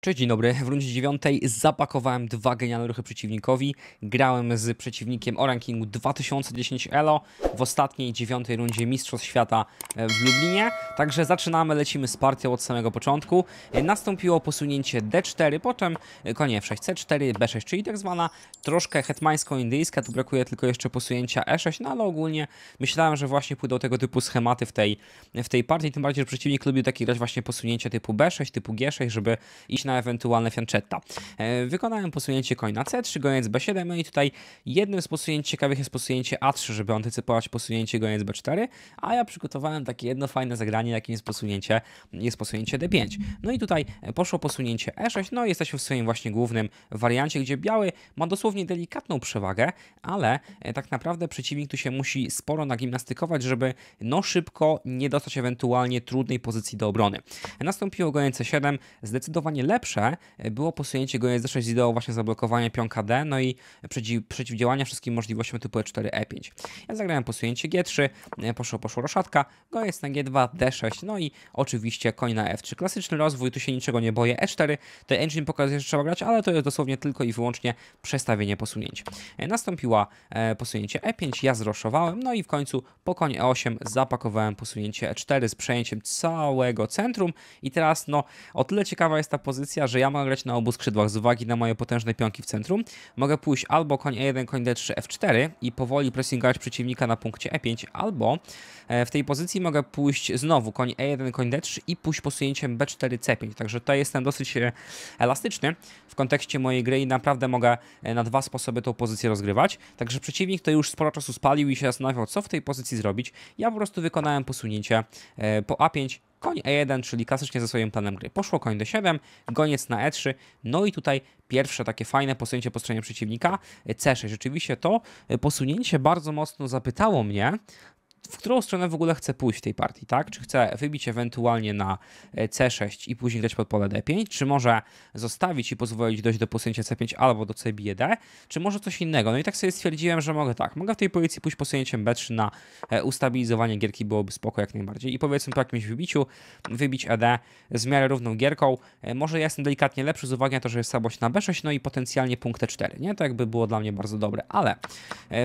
Cześć, dzień dobry. W rundzie dziewiątej zapakowałem dwa genialne ruchy przeciwnikowi. Grałem z przeciwnikiem o rankingu 2010 ELO w ostatniej dziewiątej rundzie Mistrzostw Świata e, w Lublinie. Także zaczynamy, lecimy z partią od samego początku. E, nastąpiło posunięcie D4, po czym konie F6, C4, B6, czyli tak zwana troszkę hetmańsko-indyjska. Tu brakuje tylko jeszcze posunięcia E6, no ale ogólnie myślałem, że właśnie pójdą tego typu schematy w tej, w tej partii. Tym bardziej, że przeciwnik lubił taki grać właśnie posunięcia typu B6, typu G6, żeby iść na ewentualne fiancetta. E, Wykonałem posunięcie koina C3, goniec B7 i tutaj jednym z posunięć ciekawych jest posunięcie A3, żeby antycypować posunięcie goniec B4, a ja przygotowałem takie jedno fajne zagranie, jakim jest posunięcie, jest posunięcie D5. No i tutaj e, poszło posunięcie E6, no i jesteśmy w swoim właśnie głównym wariancie, gdzie biały ma dosłownie delikatną przewagę, ale e, tak naprawdę przeciwnik tu się musi sporo nagimnastykować, żeby no szybko nie dostać ewentualnie trudnej pozycji do obrony. Nastąpiło goniec C7, zdecydowanie lepiej lepsze e, było posunięcie GNZ6 z ideą właśnie zablokowania pionka D, no i przeciw, przeciwdziałania wszystkim możliwościom typu E4, E5. Ja zagrałem posunięcie G3, e, poszło, poszło roszatka, go jest na G2, D6, no i oczywiście koń na F3. Klasyczny rozwój, tu się niczego nie boję. E4, to engine pokazuje, że trzeba grać, ale to jest dosłownie tylko i wyłącznie przestawienie posunięć. E, nastąpiła posunięcie E5, ja zroszowałem, no i w końcu po koń E8 zapakowałem posunięcie E4 z przejęciem całego centrum i teraz no o tyle ciekawa jest ta pozycja, pozycja, że ja mogę grać na obu skrzydłach z uwagi na moje potężne pionki w centrum. Mogę pójść albo koń E1, koń D3, F4 i powoli pressingować przeciwnika na punkcie E5, albo e, w tej pozycji mogę pójść znowu koń E1, koń D3 i pójść posunięciem B4, C5. Także tutaj jestem dosyć e, elastyczny w kontekście mojej gry i naprawdę mogę e, na dwa sposoby tą pozycję rozgrywać. Także przeciwnik to już sporo czasu spalił i się zastanawiał, co w tej pozycji zrobić. Ja po prostu wykonałem posunięcie po A5, koń E1, czyli klasycznie ze swoim planem gry. Poszło koń D7, goniec na E3, no i tutaj pierwsze takie fajne posunięcie po stronie przeciwnika, e, C6. Rzeczywiście to e, posunięcie bardzo mocno zapytało mnie, w którą stronę w ogóle chcę pójść w tej partii, tak? Czy chcę wybić ewentualnie na e, C6 i później grać pod pole D5, czy może zostawić i pozwolić dojść do posunięcia C5 albo do CB1, czy może coś innego. No i tak sobie stwierdziłem, że mogę tak, mogę w tej pozycji pójść posunięciem B3 na e, ustabilizowanie gierki, byłoby spoko jak najbardziej. I powiedzmy po jakimś wybiciu, wybić ED z miarę równą gierką, e, może ja jestem delikatnie lepszy z uwagi na to, że jest słabość na B6, no i potencjalnie punkt E4, nie? To jakby było dla mnie bardzo dobre, ale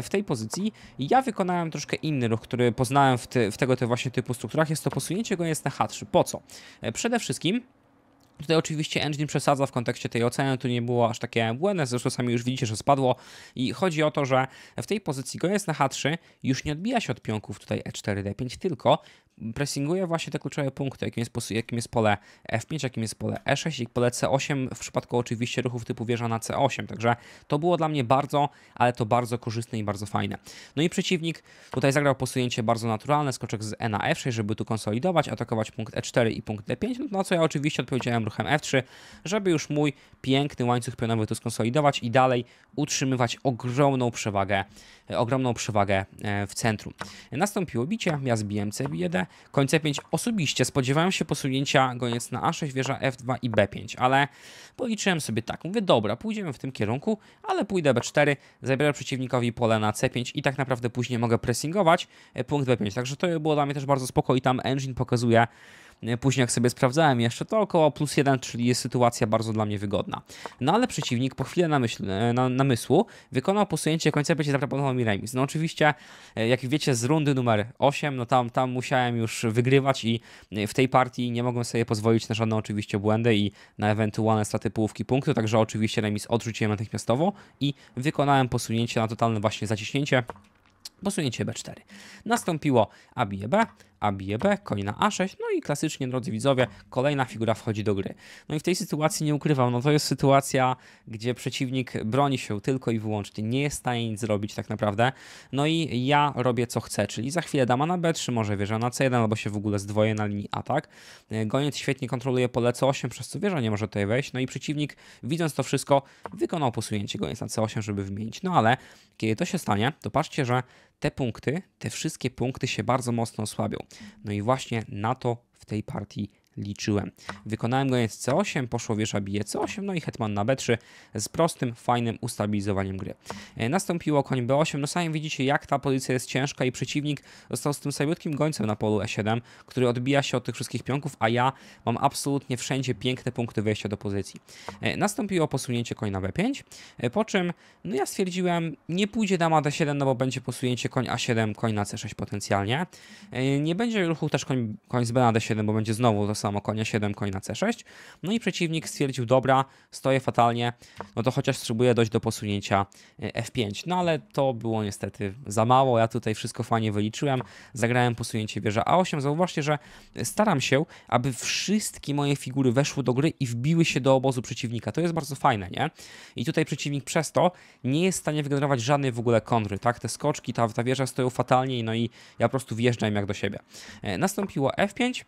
w tej pozycji ja wykonałem troszkę inny ruch, który który poznałem w, te, w tego te właśnie typu strukturach, jest to posunięcie go jest na H3. Po co? E, przede wszystkim Tutaj oczywiście engine przesadza w kontekście tej oceny, tu nie było aż takie błędne, zresztą sami już widzicie, że spadło i chodzi o to, że w tej pozycji go jest na H3 już nie odbija się od pionków tutaj E4, D5, tylko pressinguje właśnie te kluczowe punkty, jakim jest, jakim jest pole F5, jakim jest pole E6 i pole C8 w przypadku oczywiście ruchów typu wieża na C8. Także to było dla mnie bardzo, ale to bardzo korzystne i bardzo fajne. No i przeciwnik tutaj zagrał posunięcie bardzo naturalne, skoczek z E na F6, żeby tu konsolidować, atakować punkt E4 i punkt D5, e no, na no co ja oczywiście odpowiedziałem ruchem F3, żeby już mój piękny łańcuch pionowy tu skonsolidować i dalej utrzymywać ogromną przewagę, e, ogromną przewagę e, w centrum. Nastąpiło bicie, ja zbiłem C1, końce 5 osobiście spodziewałem się posunięcia goniec na A6, wieża F2 i B5, ale policzyłem sobie tak, mówię dobra, pójdziemy w tym kierunku, ale pójdę B4, zabiorę przeciwnikowi pole na C5 i tak naprawdę później mogę pressingować e, punkt B5, także to było dla mnie też bardzo spoko i tam engine pokazuje Później jak sobie sprawdzałem jeszcze, to około plus 1, czyli jest sytuacja bardzo dla mnie wygodna. No ale przeciwnik po chwili e, na, namysłu wykonał posunięcie końca, będzie zaproponował mi remis. No oczywiście, e, jak wiecie, z rundy numer 8, no tam, tam musiałem już wygrywać i e, w tej partii nie mogłem sobie pozwolić na żadne oczywiście błędy i na ewentualne straty połówki punktu, także oczywiście remis odrzuciłem natychmiastowo i wykonałem posunięcie na totalne właśnie zaciśnięcie posunięcie B4. Nastąpiło b a bije b, koni na a6, no i klasycznie, drodzy widzowie, kolejna figura wchodzi do gry. No i w tej sytuacji nie ukrywam, no to jest sytuacja, gdzie przeciwnik broni się tylko i wyłącznie, nie jest w stanie nic zrobić tak naprawdę, no i ja robię co chcę, czyli za chwilę dama na b3, może wieża na c1, albo się w ogóle zdwoję na linii atak. E, goniec świetnie kontroluje pole c8, przez co wieża nie może tutaj wejść, no i przeciwnik, widząc to wszystko, wykonał posunięcie goniec na c8, żeby wymienić. No ale kiedy to się stanie, to patrzcie, że te punkty, te wszystkie punkty się bardzo mocno osłabią. No i właśnie na to w tej partii liczyłem. Wykonałem go więc C8, poszło wiesza bije C8, no i hetman na B3 z prostym, fajnym ustabilizowaniem gry. E, nastąpiło koń B8, no sami widzicie jak ta pozycja jest ciężka i przeciwnik został z tym samiutkim gońcem na polu E7, który odbija się od tych wszystkich pionków, a ja mam absolutnie wszędzie piękne punkty wejścia do pozycji. E, nastąpiło posunięcie koń na B5, e, po czym no ja stwierdziłem, nie pójdzie dama D7, no bo będzie posunięcie koń A7, koń na C6 potencjalnie. Nie będzie ruchu też koń, koń z B na D7, bo będzie znowu to samo konia 7, koń na c6. No i przeciwnik stwierdził, dobra, stoję fatalnie, no to chociaż spróbuję dojść do posunięcia e, f5. No ale to było niestety za mało, ja tutaj wszystko fajnie wyliczyłem, zagrałem posunięcie wieża a8. Zauważcie, że staram się, aby wszystkie moje figury weszły do gry i wbiły się do obozu przeciwnika. To jest bardzo fajne, nie? I tutaj przeciwnik przez to nie jest w stanie wygenerować żadnej w ogóle kontry, tak? Te skoczki, ta, ta wieża stoją fatalnie, no i ja po prostu wjeżdżam jak do siebie. E, nastąpiło F5,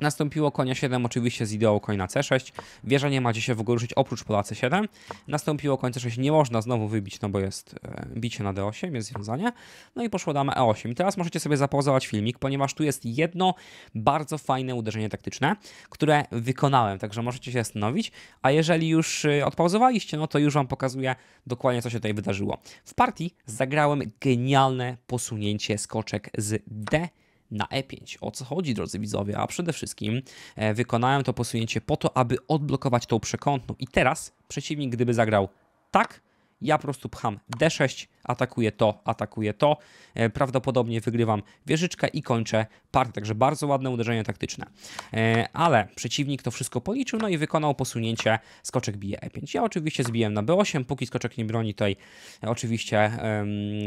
Nastąpiło konia 7 oczywiście z ideą koń na c6. Wieża nie ma gdzie się w ogóle ruszyć oprócz pola c7. Nastąpiło koń c6 nie można znowu wybić, no bo jest e, bicie na d8, jest związanie. No i poszło dama e8. I teraz możecie sobie zapozować filmik, ponieważ tu jest jedno bardzo fajne uderzenie taktyczne, które wykonałem, także możecie się zastanowić. A jeżeli już e, odpauzowaliście, no to już wam pokazuję dokładnie co się tutaj wydarzyło. W partii zagrałem genialne posunięcie skoczek z d na E5. O co chodzi, drodzy widzowie? A przede wszystkim e, wykonałem to posunięcie po to, aby odblokować tą przekątną. I teraz przeciwnik, gdyby zagrał tak, ja po prostu pcham D6, atakuję to, atakuję to. E, prawdopodobnie wygrywam wieżyczkę i kończę partię, także bardzo ładne uderzenie taktyczne. E, ale przeciwnik to wszystko policzył, no i wykonał posunięcie, skoczek bije e5. Ja oczywiście zbiłem na b8, póki skoczek nie broni tutaj e, oczywiście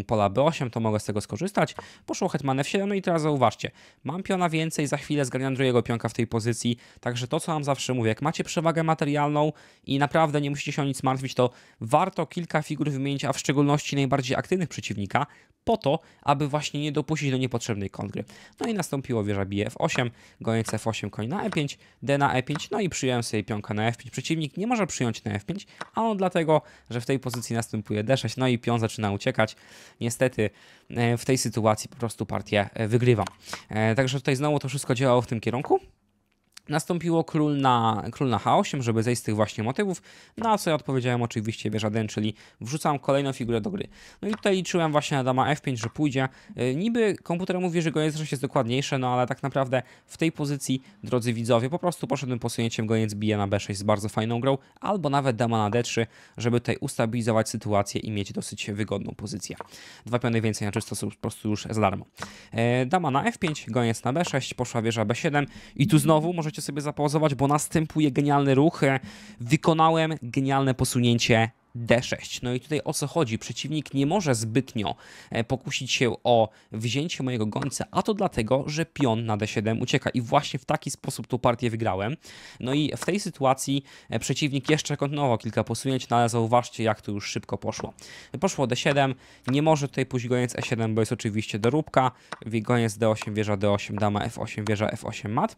pola b8, to mogę z tego skorzystać. Poszło hetman f7, no i teraz zauważcie, mam piona więcej, za chwilę zgarniam drugiego pionka w tej pozycji, także to, co nam zawsze mówię, jak macie przewagę materialną i naprawdę nie musicie się o nic martwić, to warto kilka figur wymienić, a w szczególności najbardziej bardziej aktywnych przeciwnika, po to, aby właśnie nie dopuścić do niepotrzebnej kontry. No i nastąpiło wieża bije f8, gońce f8, koń na e5, d na e5, no i przyjąłem sobie pionka na f5. Przeciwnik nie może przyjąć na f5, a on dlatego, że w tej pozycji następuje d6, no i pion zaczyna uciekać. Niestety e, w tej sytuacji po prostu partię e, wygrywam. E, także tutaj znowu to wszystko działało w tym kierunku. Nastąpiło król na, król na H8, żeby zejść z tych właśnie motywów, na no, co ja odpowiedziałem oczywiście wieża den, czyli wrzucam kolejną figurę do gry. No i tutaj liczyłem właśnie na dama F5, że pójdzie. Y, niby komputer mówi, że goniec rusz jest dokładniejsze, no ale tak naprawdę w tej pozycji, drodzy widzowie, po prostu poszedłem posunięciem goniec bije na B6 z bardzo fajną grą, albo nawet dama na D3, żeby tutaj ustabilizować sytuację i mieć dosyć wygodną pozycję. Dwa piony więcej na czysto są po prostu już z darmo. Y, dama na F5, goniec na B6, poszła wieża B7 i tu znowu możecie możecie sobie zapauzować, bo następuje genialny ruch. Wykonałem genialne posunięcie D6. No i tutaj o co chodzi? Przeciwnik nie może zbytnio e, pokusić się o wzięcie mojego gońca, a to dlatego, że pion na D7 ucieka i właśnie w taki sposób tą partię wygrałem. No i w tej sytuacji e, przeciwnik jeszcze kontynuował kilka posunięć, no ale zauważcie jak to już szybko poszło. Poszło D7, nie może tutaj pójść goniec E7, bo jest oczywiście doróbka, goniec D8, wieża D8, dama F8, wieża F8, mat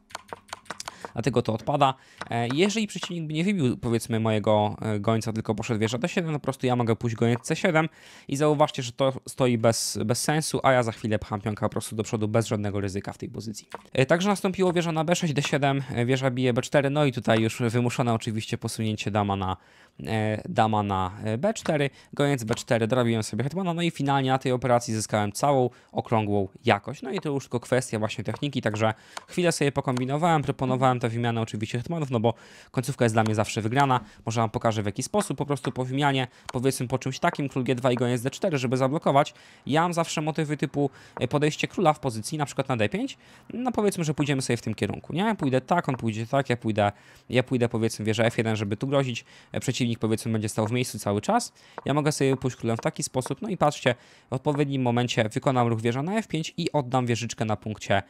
dlatego to odpada. E, jeżeli przeciwnik by nie wybił powiedzmy mojego e, gońca, tylko poszedł wieża D7, no po prostu ja mogę pójść goniec C7 i zauważcie, że to stoi bez, bez sensu, a ja za chwilę pcham pionka po prostu do przodu bez żadnego ryzyka w tej pozycji. E, także nastąpiło wieża na B6, D7, wieża bije B4, no i tutaj już wymuszone oczywiście posunięcie dama na E, dama na b4, goniec b4, dorobiłem sobie hetmana, no i finalnie na tej operacji zyskałem całą okrągłą jakość. No i to już tylko kwestia właśnie techniki, także chwilę sobie pokombinowałem, proponowałem tę wymianę oczywiście hetmanów, no bo końcówka jest dla mnie zawsze wygrana. Może wam pokażę w jaki sposób, po prostu po wymianie, powiedzmy po czymś takim, król g2 i goniec d4, żeby zablokować. Ja mam zawsze motywy typu e, podejście króla w pozycji na przykład na d5, no powiedzmy, że pójdziemy sobie w tym kierunku, nie? Pójdę tak, on pójdzie tak, ja pójdę, ja pójdę powiedzmy wieżę f1, żeby tu grozić e, przeciwnie silnik powiedzmy będzie stał w miejscu cały czas, ja mogę sobie pójść królem w taki sposób, no i patrzcie, w odpowiednim momencie wykonam ruch wieża na F5 i oddam wieżyczkę na punkcie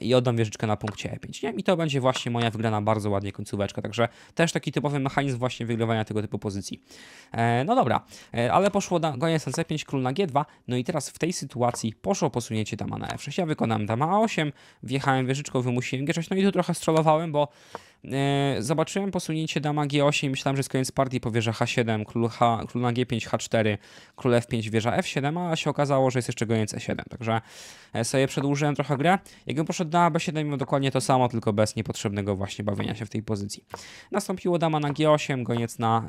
i oddam wieżyczkę na punkcie E5, nie? I to będzie właśnie moja wygrana bardzo ładnie końcóweczka, także też taki typowy mechanizm właśnie wygrywania tego typu pozycji. E, no dobra, e, ale poszło na goniec na C5, król na G2, no i teraz w tej sytuacji poszło posunięcie dama na F6, ja wykonałem dama A8, wjechałem wieżyczką, wymusiłem G6, no i tu trochę strolowałem, bo E, zobaczyłem posunięcie dama G8 myślałem, że jest koniec partii po wieża H7, król, H, król na G5, H4, król F5, wieża F7, a się okazało, że jest jeszcze goniec E7, także e, sobie przedłużyłem trochę grę. Jakbym poszedł na B7, miał dokładnie to samo, tylko bez niepotrzebnego właśnie bawienia się w tej pozycji. Nastąpiło dama na G8, goniec na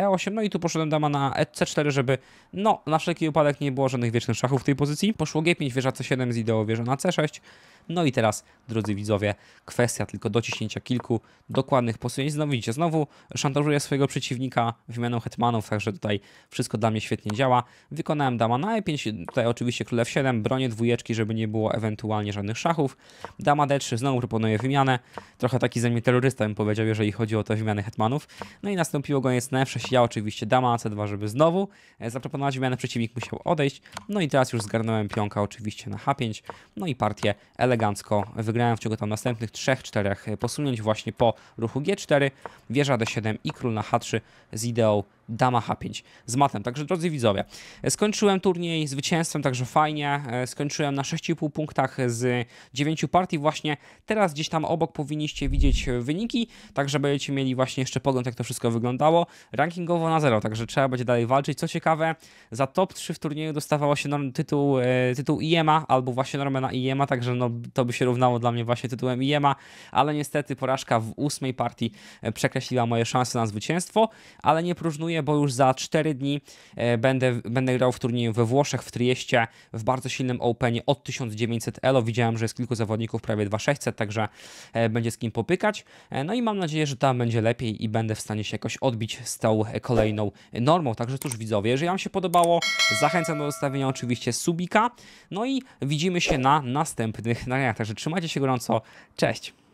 E8, e no i tu poszedłem dama na C4, żeby no, na wszelki upadek nie było żadnych wiecznych szachów w tej pozycji. Poszło G5, wieża C7 z ideą wieża na C6, no i teraz, drodzy widzowie, kwestia tylko dociśnięcia kilku dokładnych posunięć. Znowu widzicie, znowu szantażuję swojego przeciwnika wymianą hetmanów, także tutaj wszystko dla mnie świetnie działa. Wykonałem dama na e5, tutaj oczywiście król f7, bronię dwójeczki, żeby nie było ewentualnie żadnych szachów. Dama d3, znowu proponuję wymianę. Trochę taki ze mnie terrorysta bym powiedział, jeżeli chodzi o te wymiany hetmanów. No i nastąpiło goniec na f6, ja oczywiście dama c2, żeby znowu e, zaproponować wymianę, przeciwnik musiał odejść. No i teraz już zgarnąłem pionka oczywiście na h5, no i partię elegancko elegancko wygrałem w ciągu tam następnych 3-4 posunięć właśnie po ruchu G4, wieża D7 i król na H3 z ideą dama H5 z matem. Także drodzy widzowie, e, skończyłem turniej zwycięstwem, także fajnie. E, skończyłem na 6,5 punktach z 9 partii. Właśnie teraz gdzieś tam obok powinniście widzieć e, wyniki, tak żeby będziecie mieli właśnie jeszcze pogląd, jak to wszystko wyglądało. Rankingowo na zero, także trzeba będzie dalej walczyć. Co ciekawe, za top 3 w turnieju dostawało się tytuł, tytuł IEMA albo właśnie normę na IEMA, także no, to by się równało dla mnie właśnie tytułem IEMA, ale niestety porażka w ósmej partii przekreśliła moje szanse na zwycięstwo, ale nie próżnuję bo już za 4 dni e, będę, będę grał w turnieju we Włoszech, w Trieście, w bardzo silnym Openie od 1900 Elo. Widziałem, że jest kilku zawodników, prawie 2600, także e, będzie z kim popykać. E, no i mam nadzieję, że tam będzie lepiej i będę w stanie się jakoś odbić z tą kolejną normą. Także cóż widzowie, jeżeli Wam się podobało, zachęcam do zostawienia oczywiście subika. No i widzimy się na następnych nagraniach. Także trzymajcie się gorąco. Cześć!